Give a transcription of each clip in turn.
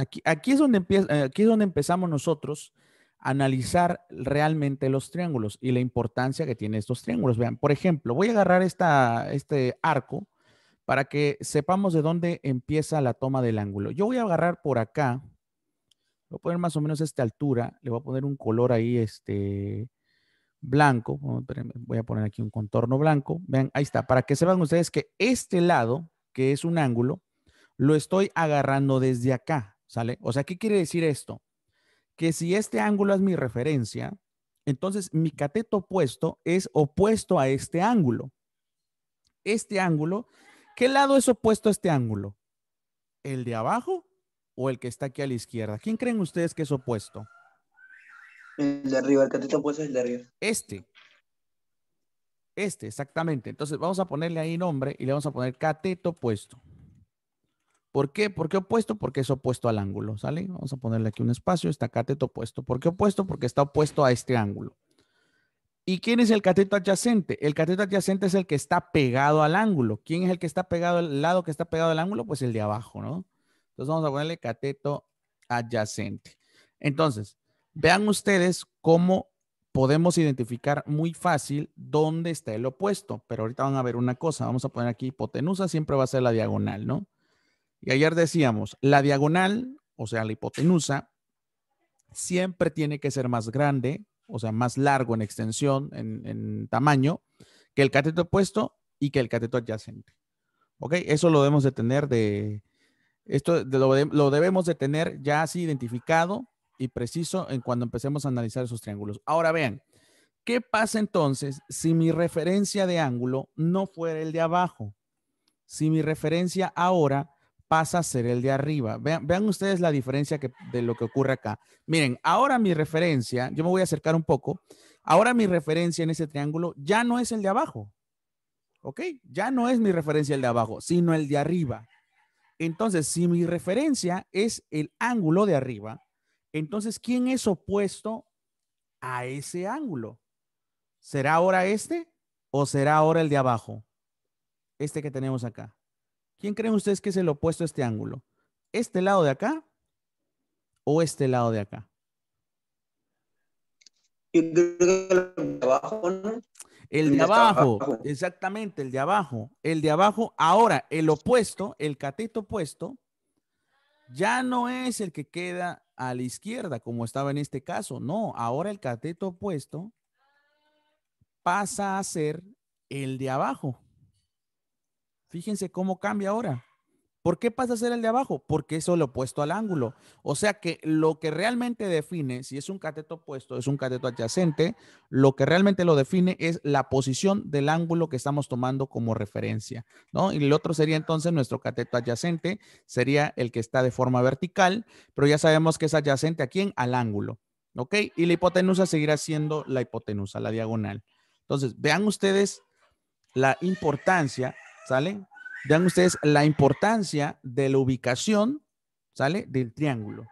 Eh, aquí, es donde empezamos nosotros a analizar realmente los triángulos y la importancia que tienen estos triángulos. Vean, por ejemplo, voy a agarrar este arco para que sepamos de dónde empieza la toma del ángulo. Yo voy a agarrar por acá, voy a poner más o menos esta altura, le voy a poner un color ahí este blanco, voy a poner aquí un contorno blanco, vean, ahí está, para que sepan ustedes que este lado, que es un ángulo, lo estoy agarrando desde acá, ¿Sale? O sea, ¿qué quiere decir esto? Que si este ángulo es mi referencia, entonces mi cateto opuesto es opuesto a este ángulo. Este ángulo, ¿qué lado es opuesto a este ángulo? ¿El de abajo o el que está aquí a la izquierda? ¿Quién creen ustedes que es opuesto? El de arriba, el cateto opuesto es el de arriba. Este. Este, exactamente. Entonces vamos a ponerle ahí nombre y le vamos a poner cateto opuesto. ¿Por qué? ¿Por qué opuesto? Porque es opuesto al ángulo, ¿sale? Vamos a ponerle aquí un espacio, está cateto opuesto. ¿Por qué opuesto? Porque está opuesto a este ángulo. ¿Y quién es el cateto adyacente? El cateto adyacente es el que está pegado al ángulo. ¿Quién es el que está pegado, al lado que está pegado al ángulo? Pues el de abajo, ¿no? Entonces vamos a ponerle cateto adyacente. Entonces, vean ustedes cómo podemos identificar muy fácil dónde está el opuesto. Pero ahorita van a ver una cosa. Vamos a poner aquí hipotenusa, siempre va a ser la diagonal, ¿no? Y ayer decíamos, la diagonal, o sea, la hipotenusa, siempre tiene que ser más grande, o sea, más largo en extensión, en, tamaño, que el cateto opuesto y que el cateto adyacente. ¿Ok? Eso lo debemos de tener de... Esto lo, lo debemos de tener ya así identificado y preciso en cuando empecemos a analizar esos triángulos. Ahora vean, ¿qué pasa entonces si mi referencia de ángulo no fuera el de abajo? Si mi referencia ahora pasa a ser el de arriba. Vean, vean ustedes la diferencia de lo que ocurre acá. Miren, ahora mi referencia, yo me voy a acercar un poco, ahora mi referencia en ese triángulo ya no es el de abajo, ¿ok? Ya no es mi referencia el de abajo, sino el de arriba. Entonces, si mi referencia es el ángulo de arriba, entonces, ¿quién es opuesto a ese ángulo? ¿Será ahora este o será ahora el de abajo? Este que tenemos acá. ¿Quién creen ustedes que es el opuesto a este ángulo? ¿Este lado de acá o este lado de acá? El de abajo, El de abajo, exactamente, el de abajo. El de abajo, ahora, el opuesto, el cateto opuesto, ya no es el que queda a la izquierda, como estaba en este caso. No, ahora el cateto opuesto pasa a ser el de abajo. Fíjense cómo cambia ahora. ¿Por qué pasa a ser el de abajo? Porque es el opuesto al ángulo. O sea que lo que realmente define, si es un cateto opuesto, es un cateto adyacente, lo que realmente lo define es la posición del ángulo que estamos tomando como referencia, ¿no? Y el otro sería entonces nuestro cateto adyacente, sería el que está de forma vertical, pero ya sabemos que es adyacente a quién? Al ángulo, ¿ok? Y la hipotenusa seguirá siendo la hipotenusa, la diagonal. Entonces, vean ustedes la importancia ¿sale? Vean ustedes la importancia de la ubicación, ¿sale? Del triángulo.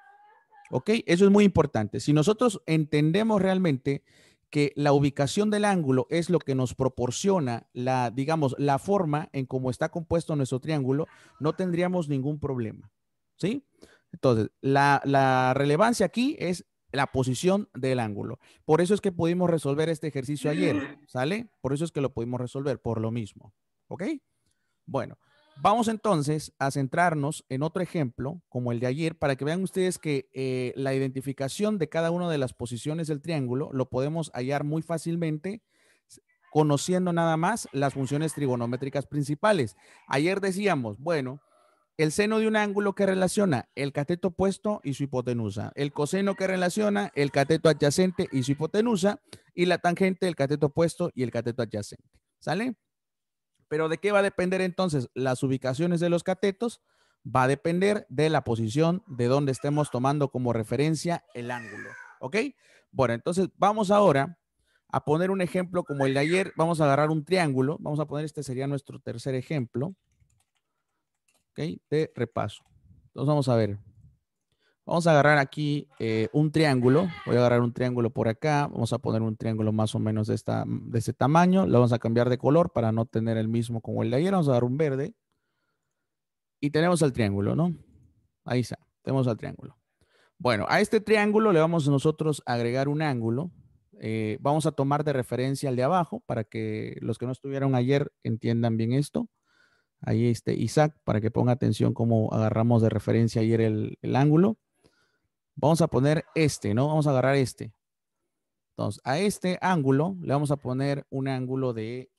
¿Ok? Eso es muy importante. Si nosotros entendemos realmente que la ubicación del ángulo es lo que nos proporciona la, digamos, la forma en cómo está compuesto nuestro triángulo, no tendríamos ningún problema. ¿Sí? Entonces, la, la relevancia aquí es la posición del ángulo. Por eso es que pudimos resolver este ejercicio ayer, ¿sale? Por eso es que lo pudimos resolver, por lo mismo. ¿Ok? Bueno, vamos entonces a centrarnos en otro ejemplo, como el de ayer, para que vean ustedes que eh, la identificación de cada una de las posiciones del triángulo lo podemos hallar muy fácilmente conociendo nada más las funciones trigonométricas principales. Ayer decíamos, bueno, el seno de un ángulo que relaciona el cateto opuesto y su hipotenusa, el coseno que relaciona el cateto adyacente y su hipotenusa, y la tangente del cateto opuesto y el cateto adyacente. ¿Sale? Pero ¿de qué va a depender entonces? Las ubicaciones de los catetos va a depender de la posición de donde estemos tomando como referencia el ángulo. ¿Ok? Bueno, entonces vamos ahora a poner un ejemplo como el de ayer. Vamos a agarrar un triángulo. Vamos a poner, este sería nuestro tercer ejemplo. ¿Ok? De repaso. Entonces vamos a ver. Vamos a agarrar aquí eh, un triángulo. Voy a agarrar un triángulo por acá. Vamos a poner un triángulo más o menos de, esta, este tamaño. Lo vamos a cambiar de color para no tener el mismo como el de ayer. Vamos a dar un verde. Y tenemos el triángulo, ¿no? Ahí está. Tenemos el triángulo. Bueno, a este triángulo le vamos nosotros a agregar un ángulo. Eh, vamos a tomar de referencia el de abajo para que los que no estuvieron ayer entiendan bien esto. Ahí este Isaac, para que ponga atención cómo agarramos de referencia ayer el ángulo. Vamos a poner este, ¿no? Vamos a agarrar este. Entonces, a este ángulo le vamos a poner un ángulo de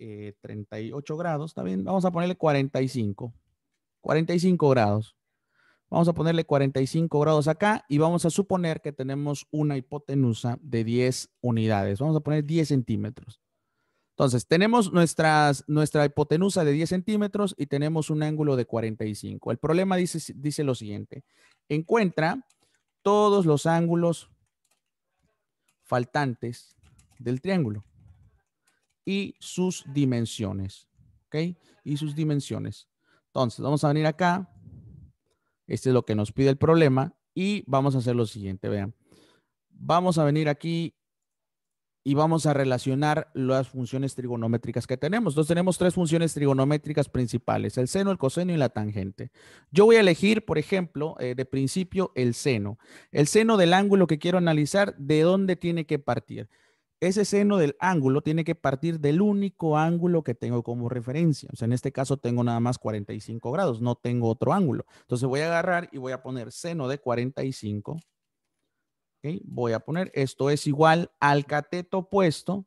38 eh, grados, ¿está bien? Vamos a ponerle 45. 45 grados. Vamos a ponerle 45 grados acá y vamos a suponer que tenemos una hipotenusa de 10 unidades. Vamos a poner 10 centímetros. Entonces, tenemos nuestras, nuestra hipotenusa de 10 centímetros y tenemos un ángulo de 45. El problema dice, dice lo siguiente. Encuentra todos los ángulos faltantes del triángulo y sus dimensiones. ¿Ok? Y sus dimensiones. Entonces, vamos a venir acá. Este es lo que nos pide el problema y vamos a hacer lo siguiente, vean. Vamos a venir aquí y vamos a relacionar las funciones trigonométricas que tenemos. Entonces tenemos tres funciones trigonométricas principales, el seno, el coseno y la tangente. Yo voy a elegir, por ejemplo, eh, de principio el seno. El seno del ángulo que quiero analizar, ¿de dónde tiene que partir? Ese seno del ángulo tiene que partir del único ángulo que tengo como referencia. O sea, en este caso tengo nada más 45 grados, no tengo otro ángulo. Entonces voy a agarrar y voy a poner seno de 45 voy a poner, esto es igual al cateto opuesto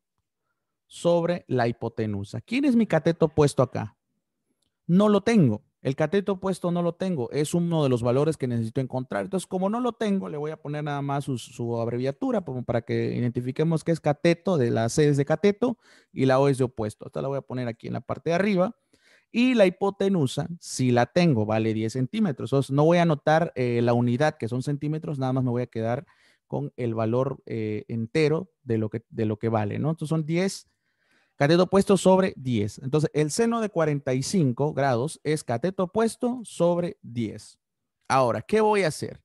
sobre la hipotenusa. ¿Quién es mi cateto opuesto acá? No lo tengo. El cateto opuesto no lo tengo. Es uno de los valores que necesito encontrar. Entonces, como no lo tengo, le voy a poner nada más su, abreviatura como para que identifiquemos que es cateto, de la C es de cateto y la O es de opuesto. Esta la voy a poner aquí en la parte de arriba. Y la hipotenusa, si la tengo, vale 10 centímetros. no voy a anotar eh, la unidad, que son centímetros, nada más me voy a quedar con el valor eh, entero de lo, que, de lo que vale, ¿no? Entonces son 10, cateto opuesto sobre 10. Entonces el seno de 45 grados es cateto opuesto sobre 10. Ahora, ¿qué voy a hacer?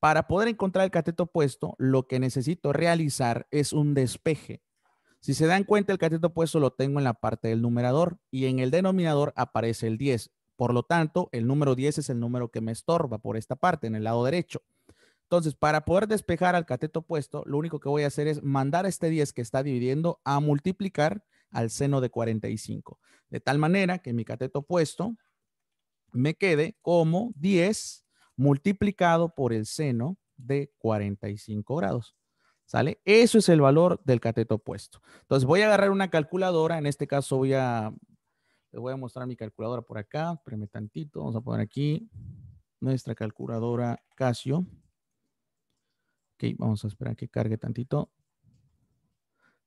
Para poder encontrar el cateto opuesto, lo que necesito realizar es un despeje. Si se dan cuenta, el cateto opuesto lo tengo en la parte del numerador y en el denominador aparece el 10. Por lo tanto, el número 10 es el número que me estorba por esta parte, en el lado derecho. Entonces, para poder despejar al cateto opuesto, lo único que voy a hacer es mandar este 10 que está dividiendo a multiplicar al seno de 45. De tal manera que mi cateto opuesto me quede como 10 multiplicado por el seno de 45 grados. ¿Sale? Eso es el valor del cateto opuesto. Entonces voy a agarrar una calculadora. En este caso voy a... Les voy a mostrar mi calculadora por acá. Espérenme tantito. Vamos a poner aquí nuestra calculadora Casio vamos a esperar que cargue tantito.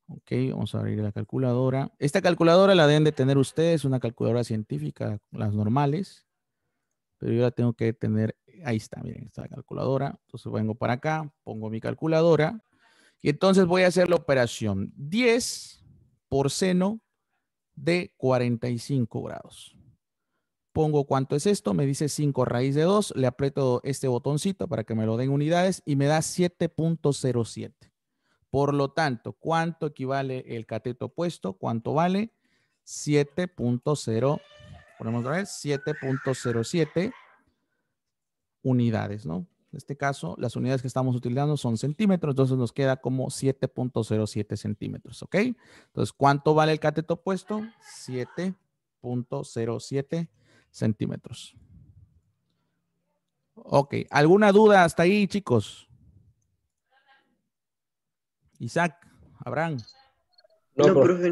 Ok, vamos a abrir la calculadora. Esta calculadora la deben de tener ustedes, una calculadora científica, las normales. Pero yo la tengo que tener, ahí está, miren, está la calculadora. Entonces vengo para acá, pongo mi calculadora. Y entonces voy a hacer la operación 10 por seno de 45 grados pongo cuánto es esto, me dice 5 raíz de 2, le aprieto este botoncito para que me lo den unidades y me da 7.07. Por lo tanto, ¿cuánto equivale el cateto opuesto? ¿Cuánto vale? 7.0, ponemos otra vez, 7.07 unidades, ¿no? En este caso, las unidades que estamos utilizando son centímetros, entonces nos queda como 7.07 centímetros, ¿ok? Entonces, ¿cuánto vale el cateto opuesto? 7.07 centímetros. Ok, ¿alguna duda hasta ahí, chicos? Isaac, Abraham. No, profe.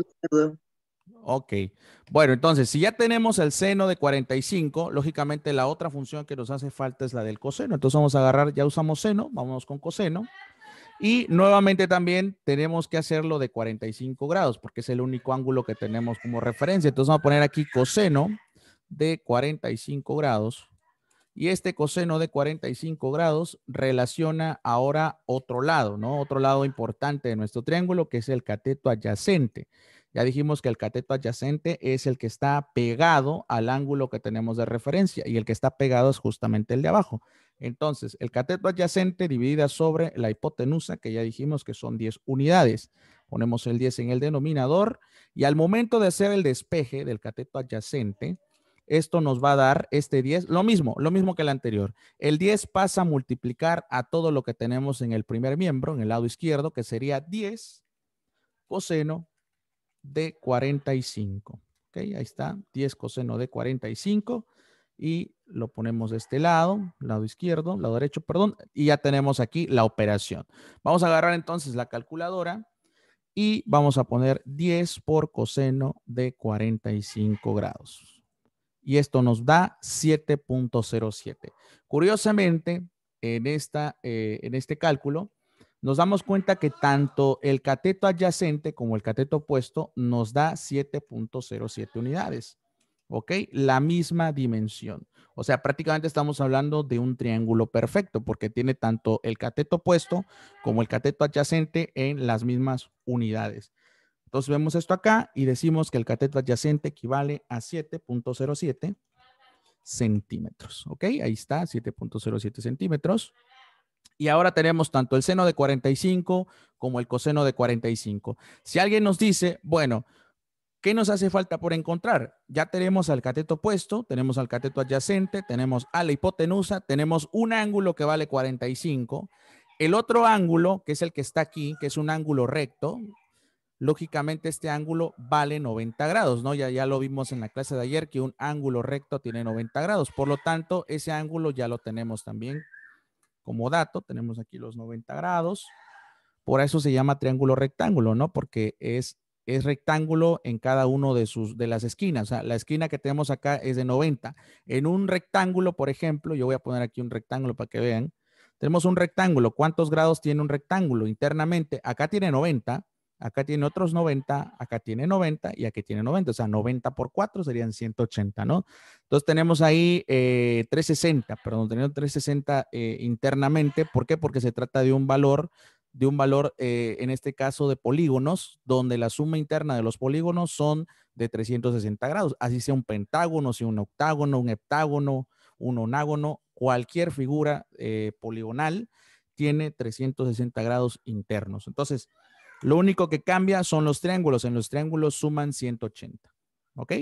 Ok. Bueno, entonces, si ya tenemos el seno de 45, lógicamente la otra función que nos hace falta es la del coseno. Entonces vamos a agarrar, ya usamos seno, vamos con coseno. Y nuevamente también tenemos que hacerlo de 45 grados, porque es el único ángulo que tenemos como referencia. Entonces vamos a poner aquí coseno de 45 grados. Y este coseno de 45 grados relaciona ahora otro lado, ¿no? Otro lado importante de nuestro triángulo, que es el cateto adyacente. Ya dijimos que el cateto adyacente es el que está pegado al ángulo que tenemos de referencia y el que está pegado es justamente el de abajo. Entonces, el cateto adyacente dividida sobre la hipotenusa, que ya dijimos que son 10 unidades. Ponemos el 10 en el denominador y al momento de hacer el despeje del cateto adyacente, esto nos va a dar este 10, lo mismo, lo mismo que el anterior. El 10 pasa a multiplicar a todo lo que tenemos en el primer miembro, en el lado izquierdo, que sería 10 coseno de 45. Ok, ahí está, 10 coseno de 45 y lo ponemos de este lado, lado izquierdo, lado derecho, perdón, y ya tenemos aquí la operación. Vamos a agarrar entonces la calculadora y vamos a poner 10 por coseno de 45 grados y esto nos da 7.07. Curiosamente, en, esta, eh, en este cálculo, nos damos cuenta que tanto el cateto adyacente como el cateto opuesto nos da 7.07 unidades. ¿Ok? La misma dimensión. O sea, prácticamente estamos hablando de un triángulo perfecto porque tiene tanto el cateto opuesto como el cateto adyacente en las mismas unidades. Entonces vemos esto acá y decimos que el cateto adyacente equivale a 7.07 centímetros. ¿Ok? Ahí está, 7.07 centímetros. Y ahora tenemos tanto el seno de 45 como el coseno de 45. Si alguien nos dice, bueno, ¿qué nos hace falta por encontrar? Ya tenemos al cateto opuesto, tenemos al cateto adyacente, tenemos a la hipotenusa, tenemos un ángulo que vale 45. El otro ángulo, que es el que está aquí, que es un ángulo recto, lógicamente este ángulo vale 90 grados, ¿no? Ya, ya lo vimos en la clase de ayer que un ángulo recto tiene 90 grados, por lo tanto, ese ángulo ya lo tenemos también como dato, tenemos aquí los 90 grados, por eso se llama triángulo rectángulo, ¿no? Porque es, es rectángulo en cada uno de, sus, de las esquinas, o sea, la esquina que tenemos acá es de 90. En un rectángulo, por ejemplo, yo voy a poner aquí un rectángulo para que vean, tenemos un rectángulo, ¿cuántos grados tiene un rectángulo internamente? Acá tiene 90, acá tiene otros 90, acá tiene 90 y aquí tiene 90, o sea, 90 por 4 serían 180, ¿no? Entonces tenemos ahí 360, eh, perdón, tenemos 360 eh, internamente, ¿por qué? Porque se trata de un valor de un valor, eh, en este caso, de polígonos, donde la suma interna de los polígonos son de 360 grados, así sea un pentágono, sea un octágono, un heptágono, un onágono, cualquier figura poligonal tiene 360 grados internos. Entonces, lo único que cambia son los triángulos. En los triángulos suman 180. ¿Ok?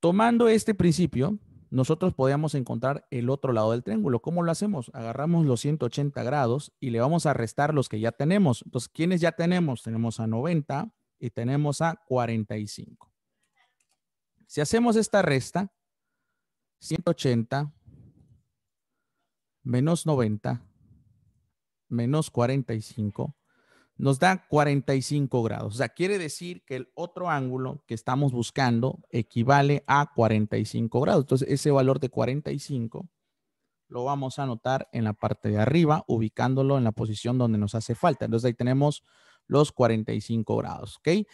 Tomando este principio, nosotros podíamos encontrar el otro lado del triángulo. ¿Cómo lo hacemos? Agarramos los 180 grados y le vamos a restar los que ya tenemos. Entonces, ¿quiénes ya tenemos? Tenemos a 90 y tenemos a 45. Si hacemos esta resta, 180 menos 90 menos 45 nos da 45 grados. O sea, quiere decir que el otro ángulo que estamos buscando equivale a 45 grados. Entonces, ese valor de 45 lo vamos a anotar en la parte de arriba, ubicándolo en la posición donde nos hace falta. Entonces, ahí tenemos los 45 grados, ¿ok?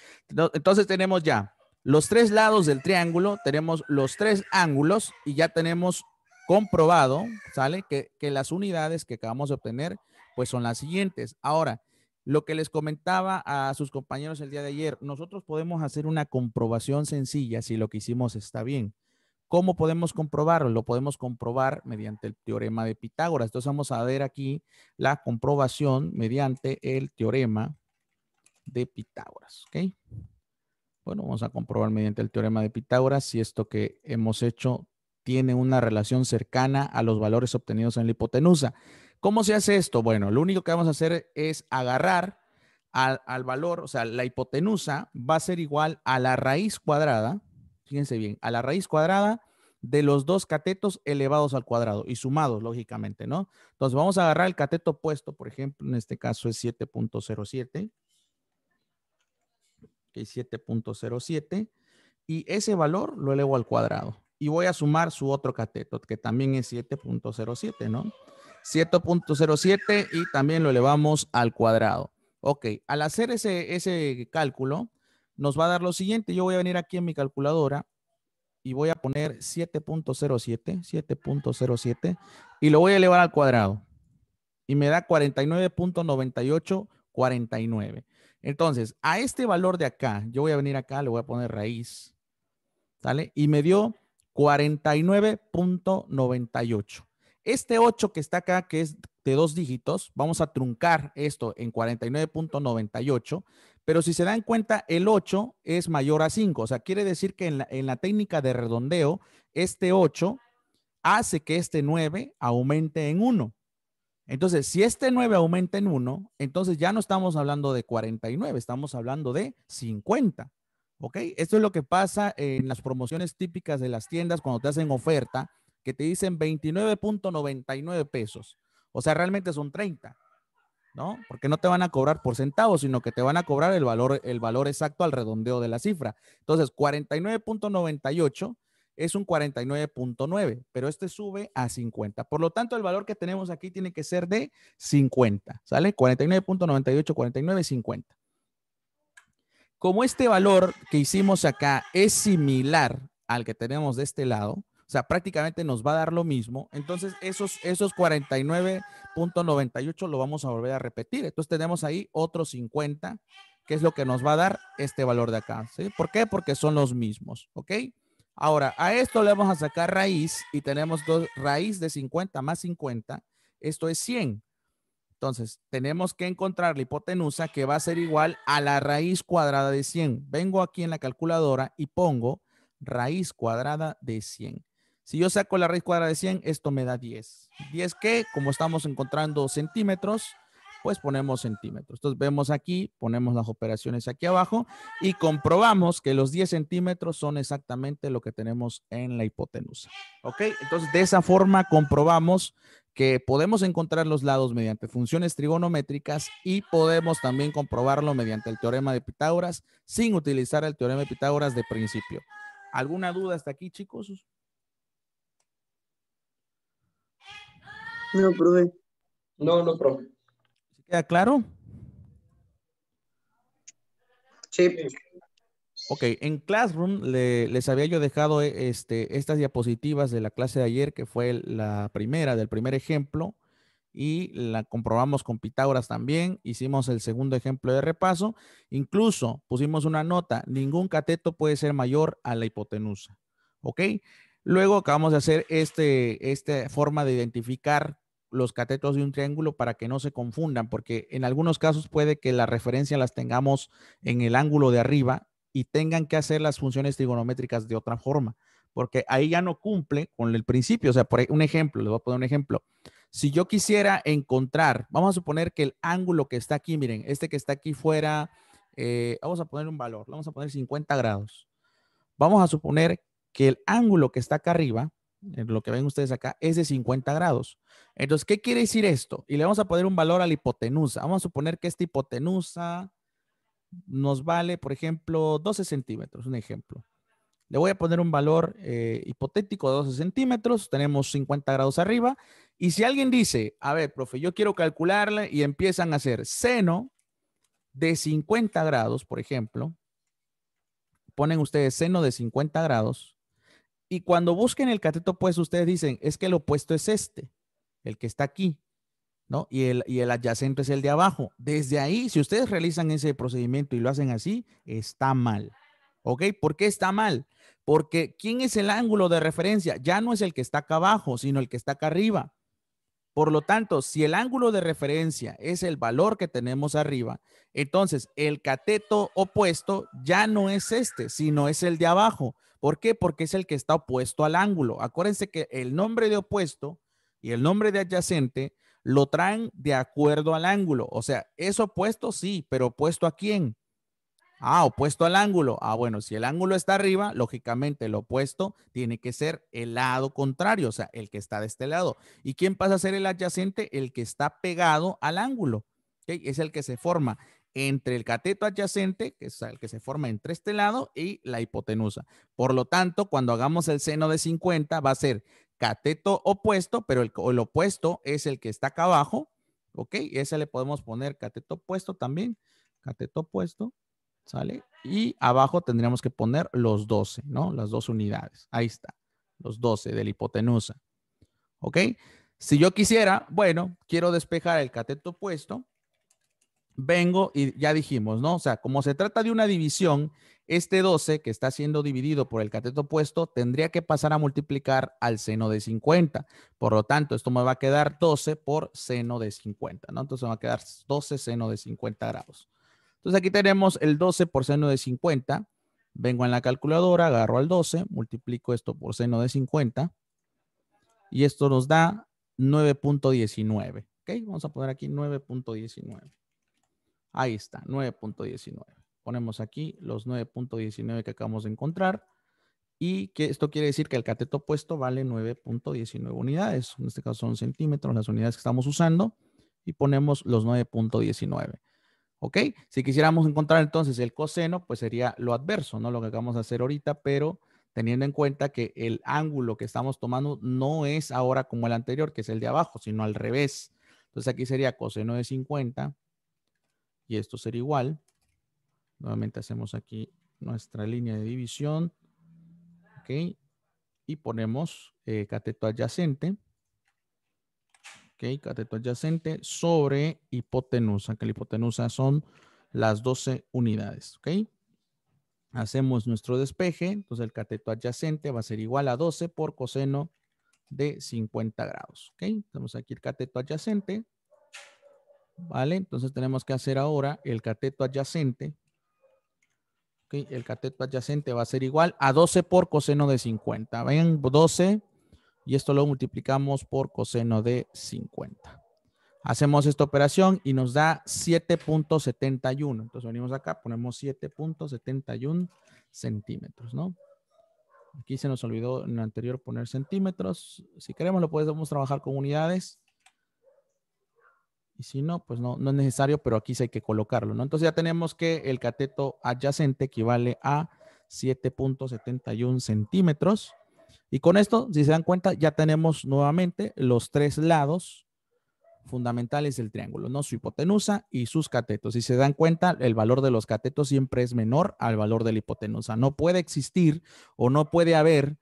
Entonces, tenemos ya los tres lados del triángulo, tenemos los tres ángulos y ya tenemos comprobado, ¿sale? Que, que las unidades que acabamos de obtener, pues son las siguientes. Ahora, lo que les comentaba a sus compañeros el día de ayer, nosotros podemos hacer una comprobación sencilla si lo que hicimos está bien. ¿Cómo podemos comprobarlo? Lo podemos comprobar mediante el teorema de Pitágoras. Entonces vamos a ver aquí la comprobación mediante el teorema de Pitágoras. Bueno, vamos a comprobar mediante el teorema de Pitágoras si esto que hemos hecho tiene una relación cercana a los valores obtenidos en la hipotenusa. ¿Cómo se hace esto? Bueno, lo único que vamos a hacer es agarrar al, valor, o sea, la hipotenusa va a ser igual a la raíz cuadrada, fíjense bien, a la raíz cuadrada de los dos catetos elevados al cuadrado y sumados, lógicamente, ¿no? Entonces vamos a agarrar el cateto opuesto, por ejemplo, en este caso es 7.07, que es 7.07, y ese valor lo elevo al cuadrado. Y voy a sumar su otro cateto, que también es 7.07, ¿no? 7.07 y también lo elevamos al cuadrado. Ok, al hacer ese, ese cálculo, nos va a dar lo siguiente. Yo voy a venir aquí en mi calculadora y voy a poner 7.07, 7.07 y lo voy a elevar al cuadrado. Y me da 49.9849. Entonces, a este valor de acá, yo voy a venir acá, le voy a poner raíz. ¿Sale? Y me dio 49.98. Este 8 que está acá, que es de dos dígitos, vamos a truncar esto en 49.98, pero si se dan cuenta, el 8 es mayor a 5, o sea, quiere decir que en la, técnica de redondeo, este 8 hace que este 9 aumente en 1. Entonces, si este 9 aumenta en 1, entonces ya no estamos hablando de 49, estamos hablando de 50. ¿Ok? Esto es lo que pasa en las promociones típicas de las tiendas cuando te hacen oferta que te dicen 29.99 pesos. O sea, realmente son 30, ¿no? Porque no te van a cobrar por centavos, sino que te van a cobrar el valor, el valor exacto al redondeo de la cifra. Entonces, 49.98 es un 49.9, pero este sube a 50. Por lo tanto, el valor que tenemos aquí tiene que ser de 50, ¿sale? 49.98, 49, 50. Como este valor que hicimos acá es similar al que tenemos de este lado, o sea, prácticamente nos va a dar lo mismo. Entonces, esos, esos 49.98 lo vamos a volver a repetir. Entonces, tenemos ahí otro 50, que es lo que nos va a dar este valor de acá. ¿sí? ¿Por qué? Porque son los mismos, ¿ok? Ahora, a esto le vamos a sacar raíz y tenemos dos, raíz de 50 más 50, esto es 100. Entonces, tenemos que encontrar la hipotenusa que va a ser igual a la raíz cuadrada de 100. Vengo aquí en la calculadora y pongo raíz cuadrada de 100. Si yo saco la raíz cuadrada de 100, esto me da 10. 10 que, como estamos encontrando centímetros, pues ponemos centímetros. Entonces vemos aquí, ponemos las operaciones aquí abajo y comprobamos que los 10 centímetros son exactamente lo que tenemos en la hipotenusa. ¿Ok? Entonces de esa forma comprobamos que podemos encontrar los lados mediante funciones trigonométricas y podemos también comprobarlo mediante el teorema de Pitágoras sin utilizar el teorema de Pitágoras de principio. ¿Alguna duda hasta aquí, chicos? No, No, no, ¿Se ¿Queda claro? Sí. Ok, en Classroom les había yo dejado eh, este, estas diapositivas de la clase de ayer, que fue la primera, del primer ejemplo, y la comprobamos con Pitágoras también. Hicimos el segundo ejemplo de repaso. Incluso pusimos una nota, ningún cateto puede ser mayor a la hipotenusa. ¿Ok? Luego acabamos de hacer este, esta forma de identificar los catetos de un triángulo para que no se confundan, porque en algunos casos puede que la referencia las tengamos en el ángulo de arriba y tengan que hacer las funciones trigonométricas de otra forma, porque ahí ya no cumple con el principio. O sea, por e, un ejemplo, les voy a poner un ejemplo. Si yo quisiera encontrar, vamos a suponer que el ángulo que está aquí, miren, este que está aquí fuera, eh, vamos a poner un valor, vamos a poner 50 grados. Vamos a suponer que el ángulo que está acá arriba, lo que ven ustedes acá, es de 50 grados. Entonces, ¿qué quiere decir esto? Y le vamos a poner un valor a la hipotenusa. Vamos a suponer que esta hipotenusa nos vale, por ejemplo, 12 centímetros, un ejemplo. Le voy a poner un valor eh, hipotético de 12 centímetros, tenemos 50 grados arriba. Y si alguien dice, a ver, profe, yo quiero calcularle y empiezan a hacer seno de 50 grados, por ejemplo, ponen ustedes seno de 50 grados y cuando busquen el cateto opuesto, ustedes dicen, es que el opuesto es este, el que está aquí, ¿no? Y el, y el adyacente es el de abajo. Desde ahí, si ustedes realizan ese procedimiento y lo hacen así, está mal. ¿Ok? ¿Por qué está mal? Porque ¿quién es el ángulo de referencia? Ya no es el que está acá abajo, sino el que está acá arriba. Por lo tanto, si el ángulo de referencia es el valor que tenemos arriba, entonces el cateto opuesto ya no es este, sino es el de abajo. ¿Por qué? Porque es el que está opuesto al ángulo. Acuérdense que el nombre de opuesto y el nombre de adyacente lo traen de acuerdo al ángulo. O sea, es opuesto, sí, pero opuesto a quién? Ah, opuesto al ángulo. Ah, bueno, si el ángulo está arriba, lógicamente el opuesto tiene que ser el lado contrario, o sea, el que está de este lado. ¿Y quién pasa a ser el adyacente? El que está pegado al ángulo. Es el que se forma entre el cateto adyacente, que es el que se forma entre este lado, y la hipotenusa. Por lo tanto, cuando hagamos el seno de 50, va a ser cateto opuesto, pero el, opuesto es el que está acá abajo, ¿ok? Ese le podemos poner cateto opuesto también, cateto opuesto, ¿sale? Y abajo tendríamos que poner los 12, ¿no? Las dos unidades, ahí está, los 12 de la hipotenusa, ¿ok? Si yo quisiera, bueno, quiero despejar el cateto opuesto, vengo y ya dijimos, ¿no? O sea, como se trata de una división, este 12 que está siendo dividido por el cateto opuesto tendría que pasar a multiplicar al seno de 50. Por lo tanto, esto me va a quedar 12 por seno de 50, ¿no? Entonces me va a quedar 12 seno de 50 grados. Entonces aquí tenemos el 12 por seno de 50. Vengo en la calculadora, agarro al 12, multiplico esto por seno de 50 y esto nos da 9.19. ¿Ok? Vamos a poner aquí 9.19. Ahí está, 9.19. Ponemos aquí los 9.19 que acabamos de encontrar. Y que esto quiere decir que el cateto opuesto vale 9.19 unidades. En este caso son centímetros las unidades que estamos usando. Y ponemos los 9.19. ¿Ok? Si quisiéramos encontrar entonces el coseno, pues sería lo adverso, ¿no? Lo que acabamos de hacer ahorita, pero teniendo en cuenta que el ángulo que estamos tomando no es ahora como el anterior, que es el de abajo, sino al revés. Entonces aquí sería coseno de 50 y esto será igual. Nuevamente hacemos aquí nuestra línea de división. ¿Ok? Y ponemos eh, cateto adyacente. ¿Ok? Cateto adyacente sobre hipotenusa, que la hipotenusa son las 12 unidades. ¿Ok? Hacemos nuestro despeje. Entonces el cateto adyacente va a ser igual a 12 por coseno de 50 grados. ¿Ok? Tenemos aquí el cateto adyacente. ¿Vale? Entonces tenemos que hacer ahora el cateto adyacente. El cateto adyacente va a ser igual a 12 por coseno de 50. Ven, 12 y esto lo multiplicamos por coseno de 50. Hacemos esta operación y nos da 7.71. Entonces venimos acá, ponemos 7.71 centímetros, ¿no? Aquí se nos olvidó en el anterior poner centímetros. Si queremos lo podemos trabajar con unidades. Y si no, pues no, no es necesario, pero aquí sí hay que colocarlo, ¿no? Entonces ya tenemos que el cateto adyacente equivale a 7.71 centímetros. Y con esto, si se dan cuenta, ya tenemos nuevamente los tres lados fundamentales del triángulo, ¿no? Su hipotenusa y sus catetos. Si se dan cuenta, el valor de los catetos siempre es menor al valor de la hipotenusa. No puede existir o no puede haber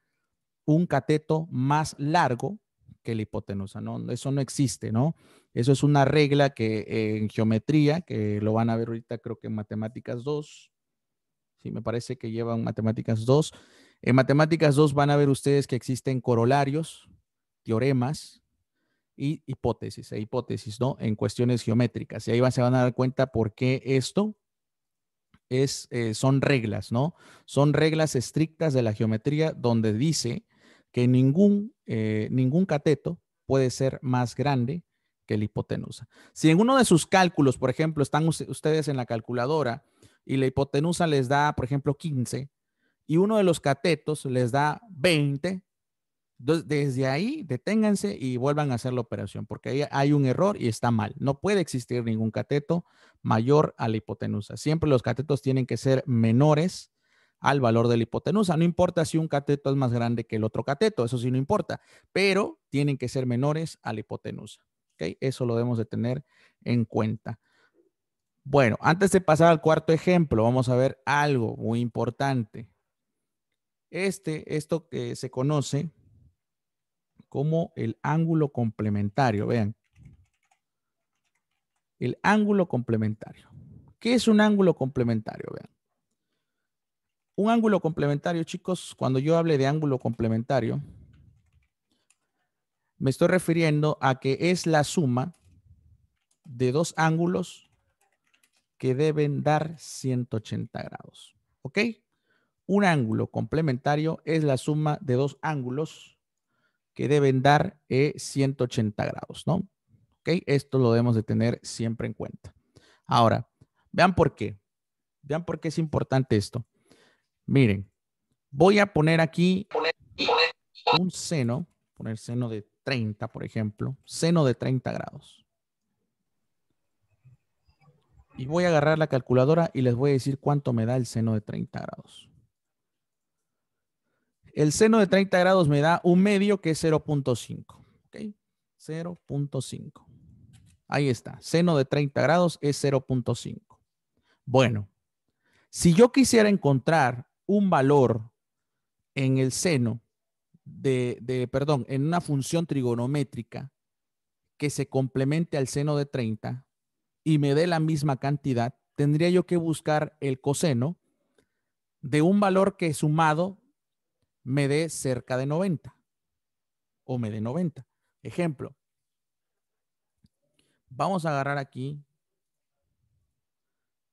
un cateto más largo que la hipotenusa, ¿no? Eso no existe, ¿no? Eso es una regla que eh, en geometría, que lo van a ver ahorita creo que en matemáticas 2, sí, me parece que llevan matemáticas 2. En matemáticas 2 van a ver ustedes que existen corolarios, teoremas y hipótesis, e hipótesis, ¿no? En cuestiones geométricas. Y ahí se van a dar cuenta por qué esto es, eh, son reglas, ¿no? Son reglas estrictas de la geometría donde dice que ningún, eh, ningún cateto puede ser más grande la hipotenusa. Si en uno de sus cálculos, por ejemplo, están ustedes en la calculadora y la hipotenusa les da, por ejemplo, 15 y uno de los catetos les da 20, desde ahí deténganse y vuelvan a hacer la operación, porque ahí hay un error y está mal. No puede existir ningún cateto mayor a la hipotenusa. Siempre los catetos tienen que ser menores al valor de la hipotenusa. No importa si un cateto es más grande que el otro cateto, eso sí no importa, pero tienen que ser menores a la hipotenusa. Eso lo debemos de tener en cuenta. Bueno, antes de pasar al cuarto ejemplo, vamos a ver algo muy importante. Este, esto que se conoce como el ángulo complementario. Vean, el ángulo complementario. ¿Qué es un ángulo complementario? Vean. Un ángulo complementario, chicos, cuando yo hable de ángulo complementario, me estoy refiriendo a que es la suma de dos ángulos que deben dar 180 grados. ¿Ok? Un ángulo complementario es la suma de dos ángulos que deben dar 180 eh, grados, ¿no? ¿Ok? Esto lo debemos de tener siempre en cuenta. Ahora, vean por qué. Vean por qué es importante esto. Miren, voy a poner aquí un seno, poner seno de 30, por ejemplo, seno de 30 grados. Y voy a agarrar la calculadora y les voy a decir cuánto me da el seno de 30 grados. El seno de 30 grados me da un medio que es 0.5. 0.5. Ahí está. Seno de 30 grados es 0.5. Bueno, si yo quisiera encontrar un valor en el seno de, perdón, en una función trigonométrica que se complemente al seno de 30 y me dé la misma cantidad, tendría yo que buscar el coseno de un valor que sumado me dé cerca de 90 o me dé 90. Ejemplo, vamos a agarrar aquí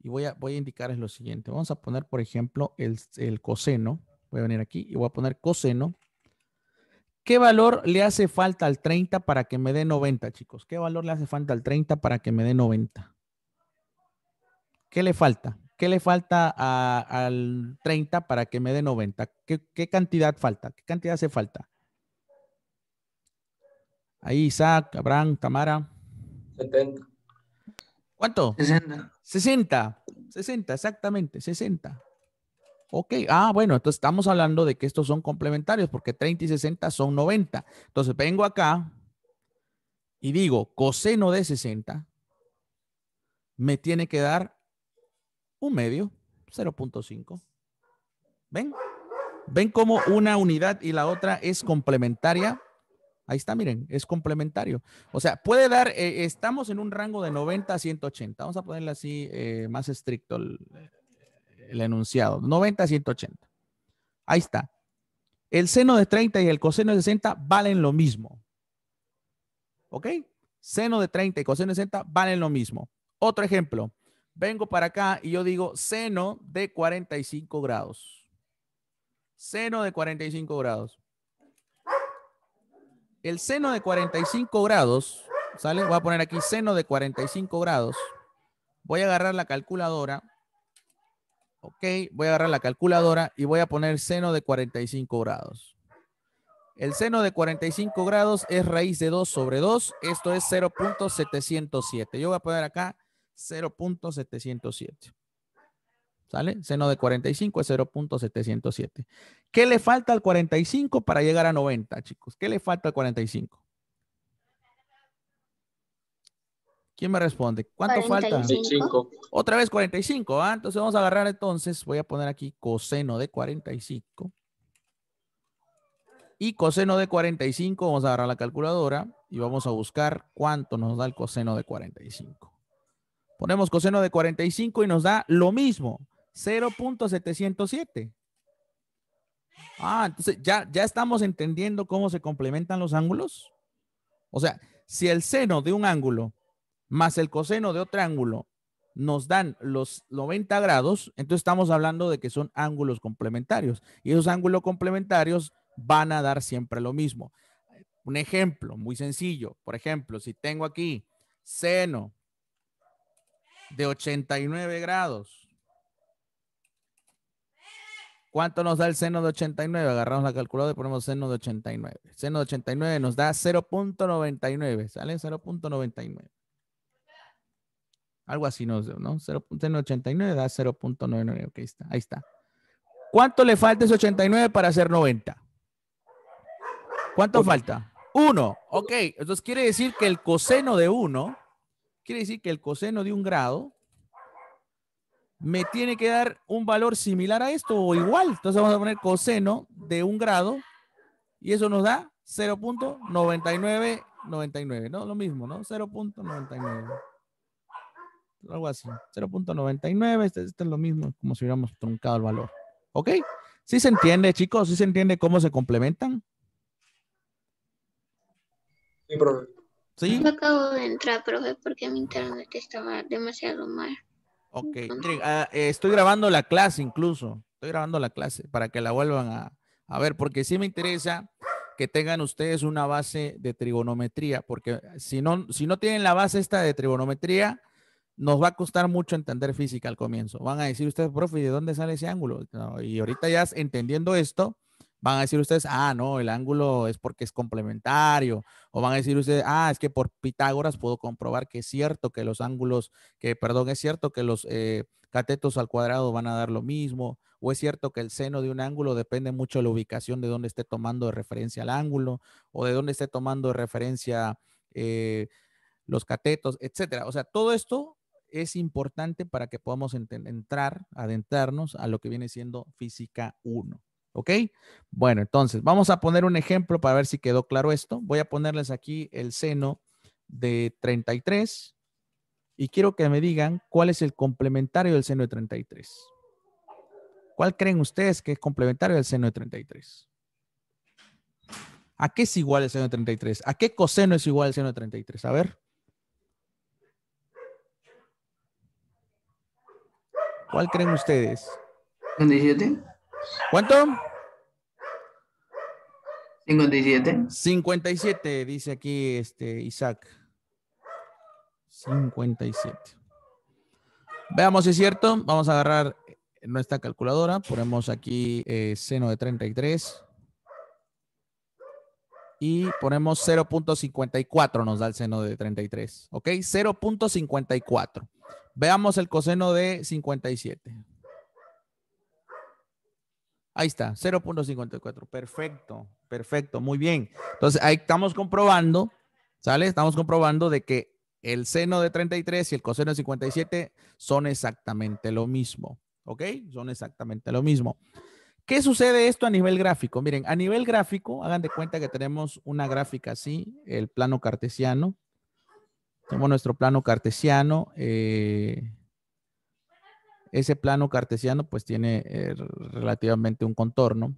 y voy a, voy a indicarles lo siguiente. Vamos a poner, por ejemplo, el, el coseno. Voy a venir aquí y voy a poner coseno ¿Qué valor le hace falta al 30 para que me dé 90, chicos? ¿Qué valor le hace falta al 30 para que me dé 90? ¿Qué le falta? ¿Qué le falta al 30 para que me dé 90? ¿Qué, ¿Qué, cantidad falta? ¿Qué cantidad hace falta? Ahí Isaac, Abraham, Tamara. 70. ¿Cuánto? 60. 60. 60, exactamente, 60. Ok, ah, bueno, entonces estamos hablando de que estos son complementarios porque 30 y 60 son 90. Entonces vengo acá y digo coseno de 60 me tiene que dar un medio, 0.5. ¿Ven? ¿Ven cómo una unidad y la otra es complementaria? Ahí está, miren, es complementario. O sea, puede dar, eh, estamos en un rango de 90 a 180. Vamos a ponerle así eh, más estricto el, el enunciado. 90 a 180. Ahí está. El seno de 30 y el coseno de 60 valen lo mismo. ¿Ok? Seno de 30 y coseno de 60 valen lo mismo. Otro ejemplo. Vengo para acá y yo digo seno de 45 grados. Seno de 45 grados. El seno de 45 grados, ¿sale? Voy a poner aquí seno de 45 grados. Voy a agarrar la calculadora Ok, voy a agarrar la calculadora y voy a poner seno de 45 grados. El seno de 45 grados es raíz de 2 sobre 2. Esto es 0.707. Yo voy a poner acá 0.707. ¿Sale? Seno de 45 es 0.707. ¿Qué le falta al 45 para llegar a 90, chicos? ¿Qué le falta al 45? ¿Quién me responde? ¿Cuánto 45. falta? Otra vez 45, ¿ah? Entonces vamos a agarrar entonces, voy a poner aquí coseno de 45. Y coseno de 45, vamos a agarrar la calculadora y vamos a buscar cuánto nos da el coseno de 45. Ponemos coseno de 45 y nos da lo mismo, 0.707. Ah, entonces ya, ya estamos entendiendo cómo se complementan los ángulos. O sea, si el seno de un ángulo más el coseno de otro ángulo nos dan los 90 grados, entonces estamos hablando de que son ángulos complementarios. Y esos ángulos complementarios van a dar siempre lo mismo. Un ejemplo muy sencillo. Por ejemplo, si tengo aquí seno de 89 grados. ¿Cuánto nos da el seno de 89? Agarramos la calculadora y ponemos seno de 89. Seno de 89 nos da 0.99, ¿sale? 0.99. Algo así ¿no? 0.89 da 0.99. Ok, está. Ahí está. ¿Cuánto le falta ese 89 para hacer 90? ¿Cuánto falta? 1. Ok, entonces quiere decir que el coseno de 1, quiere decir que el coseno de un grado me tiene que dar un valor similar a esto o igual. Entonces vamos a poner coseno de un grado y eso nos da 0.9999, ¿no? Lo mismo, ¿no? 0.99 algo así, 0.99, este, este, es lo mismo, como si hubiéramos truncado el valor. ¿Ok? ¿Sí se entiende, chicos? ¿Sí se entiende cómo se complementan? Sí, profe. ¿Sí? acabo de entrar, profe, porque mi internet estaba demasiado mal. Ok, ah, eh, estoy grabando la clase incluso, estoy grabando la clase para que la vuelvan a, ver, porque sí me interesa que tengan ustedes una base de trigonometría, porque si no, si no tienen la base esta de trigonometría, nos va a costar mucho entender física al comienzo. Van a decir ustedes, profe, ¿de dónde sale ese ángulo? y ahorita ya entendiendo esto, van a decir ustedes, ah, no, el ángulo es porque es complementario. O van a decir ustedes, ah, es que por Pitágoras puedo comprobar que es cierto que los ángulos, que perdón, es cierto que los eh, catetos al cuadrado van a dar lo mismo. O es cierto que el seno de un ángulo depende mucho de la ubicación de dónde esté tomando de referencia el ángulo o de dónde esté tomando de referencia eh, los catetos, etcétera. O sea, todo esto es importante para que podamos entrar, adentrarnos a lo que viene siendo física 1. ¿Ok? Bueno, entonces vamos a poner un ejemplo para ver si quedó claro esto. Voy a ponerles aquí el seno de 33 y quiero que me digan cuál es el complementario del seno de 33. ¿Cuál creen ustedes que es complementario del seno de 33? ¿A qué es igual el seno de 33? ¿A qué coseno es igual el seno de 33? A ver. ¿Cuál creen ustedes? 57. ¿Cuánto? 57. 57, dice aquí este Isaac. 57. Veamos si es cierto. Vamos a agarrar nuestra calculadora. Ponemos aquí eh, seno de 33. Y ponemos 0.54 nos da el seno de 33. ¿Ok? 0.54. Veamos el coseno de 57. Ahí está, 0.54. Perfecto, perfecto, muy bien. Entonces, ahí estamos comprobando, ¿sale? Estamos comprobando de que el seno de 33 y el coseno de 57 son exactamente lo mismo, ¿ok? Son exactamente lo mismo. ¿Qué sucede esto a nivel gráfico? Miren, a nivel gráfico, hagan de cuenta que tenemos una gráfica así, el plano cartesiano, tenemos nuestro plano cartesiano. Eh, ese plano cartesiano pues tiene eh, relativamente un contorno.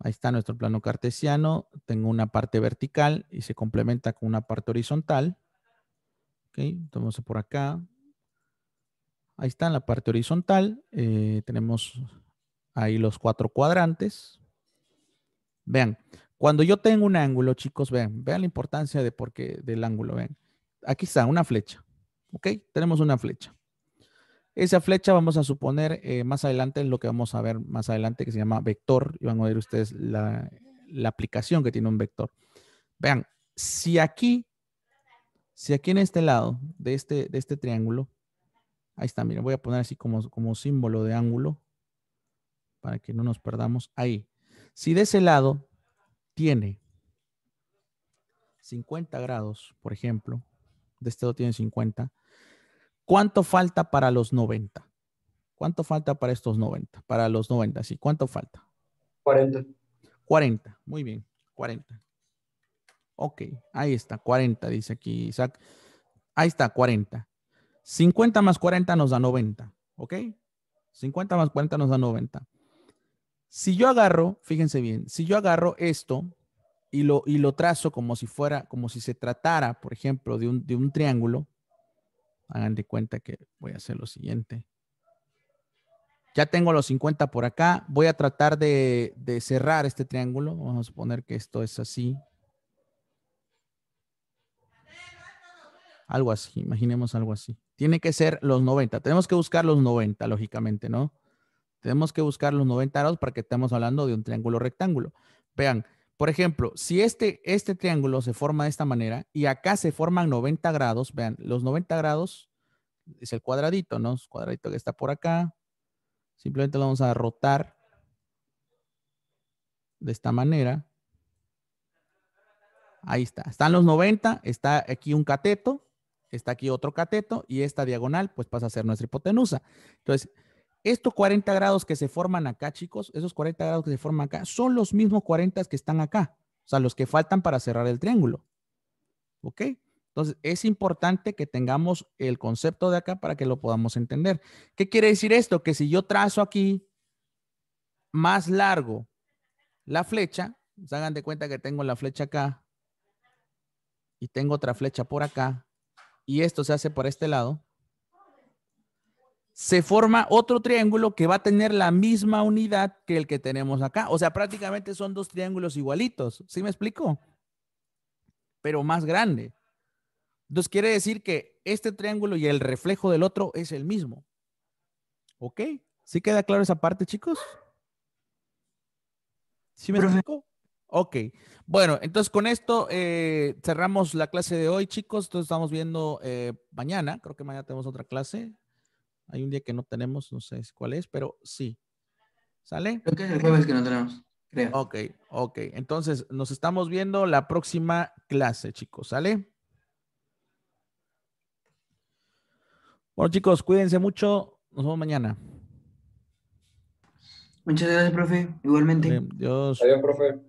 Ahí está nuestro plano cartesiano. Tengo una parte vertical y se complementa con una parte horizontal. Ok, entonces por acá. Ahí está la parte horizontal. Eh, tenemos ahí los cuatro cuadrantes. Vean, cuando yo tengo un ángulo, chicos, vean, vean la importancia de por del ángulo, ven. Aquí está, una flecha. ¿Ok? Tenemos una flecha. Esa flecha vamos a suponer eh, más adelante, es lo que vamos a ver más adelante, que se llama vector. Y van a ver ustedes la, aplicación que tiene un vector. Vean, si aquí, si aquí en este lado de este, de este triángulo, ahí está, miren, voy a poner así como, como símbolo de ángulo para que no nos perdamos. Ahí. Si de ese lado tiene 50 grados, por ejemplo, de este lado tiene 50, ¿cuánto falta para los 90? ¿Cuánto falta para estos 90? Para los 90, sí. ¿Cuánto falta? 40. 40, muy bien, 40. Ok, ahí está, 40, dice aquí Isaac. Ahí está, 40. 50 más 40 nos da 90, ¿ok? 50 más 40 nos da 90. Si yo agarro, fíjense bien, si yo agarro esto y lo, y lo trazo como si fuera, como si se tratara, por ejemplo, de un, de un triángulo, hagan de cuenta que voy a hacer lo siguiente. Ya tengo los 50 por acá. Voy a tratar de, de cerrar este triángulo. Vamos a suponer que esto es así. Algo así, imaginemos algo así. Tiene que ser los 90. Tenemos que buscar los 90, lógicamente, ¿no? Tenemos que buscar los 90 grados para que estemos hablando de un triángulo rectángulo. Vean, por ejemplo, si este, este triángulo se forma de esta manera y acá se forman 90 grados, vean, los 90 grados es el cuadradito, ¿no? el cuadradito que está por acá. Simplemente lo vamos a rotar de esta manera. Ahí está. Están los 90, está aquí un cateto, está aquí otro cateto y esta diagonal pues pasa a ser nuestra hipotenusa. Entonces, estos 40 grados que se forman acá, chicos, esos 40 grados que se forman acá, son los mismos 40 que están acá. O sea, los que faltan para cerrar el triángulo. ¿Ok? Entonces, es importante que tengamos el concepto de acá para que lo podamos entender. ¿Qué quiere decir esto? Que si yo trazo aquí más largo la flecha, se pues hagan de cuenta que tengo la flecha acá y tengo otra flecha por acá y esto se hace por este lado se forma otro triángulo que va a tener la misma unidad que el que tenemos acá. O sea, prácticamente son dos triángulos igualitos. ¿Sí me explico? Pero más grande. Entonces quiere decir que este triángulo y el reflejo del otro es el mismo. ¿Ok? ¿Sí queda claro esa parte, chicos? ¿Sí me explico? Ok. Bueno, entonces con esto eh, cerramos la clase de hoy, chicos. Entonces estamos viendo eh, mañana. Creo que mañana tenemos otra clase. Hay un día que no tenemos, no sé cuál es, pero sí. ¿Sale? Creo que es el jueves que no tenemos. Creo. Ok, ok. Entonces, nos estamos viendo la próxima clase, chicos. ¿Sale? Bueno, chicos, cuídense mucho. Nos vemos mañana. Muchas gracias, profe. Igualmente. Adiós. Adiós, profe.